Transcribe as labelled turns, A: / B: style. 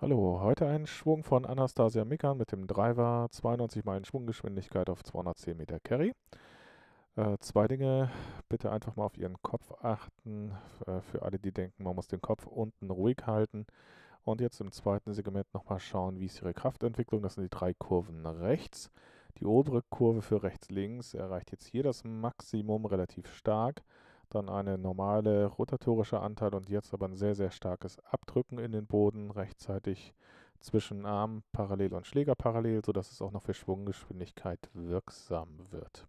A: Hallo, heute ein Schwung von Anastasia Mickern mit dem Driver, 92 Meilen Schwunggeschwindigkeit auf 210 Meter Carry. Äh, zwei Dinge, bitte einfach mal auf Ihren Kopf achten, äh, für alle, die denken, man muss den Kopf unten ruhig halten. Und jetzt im zweiten Segment nochmal schauen, wie ist Ihre Kraftentwicklung. Das sind die drei Kurven rechts. Die obere Kurve für rechts-links erreicht jetzt hier das Maximum relativ stark dann eine normale rotatorische Anteil und jetzt aber ein sehr, sehr starkes Abdrücken in den Boden, rechtzeitig zwischen Arm parallel und Schläger parallel, sodass es auch noch für Schwunggeschwindigkeit wirksam wird.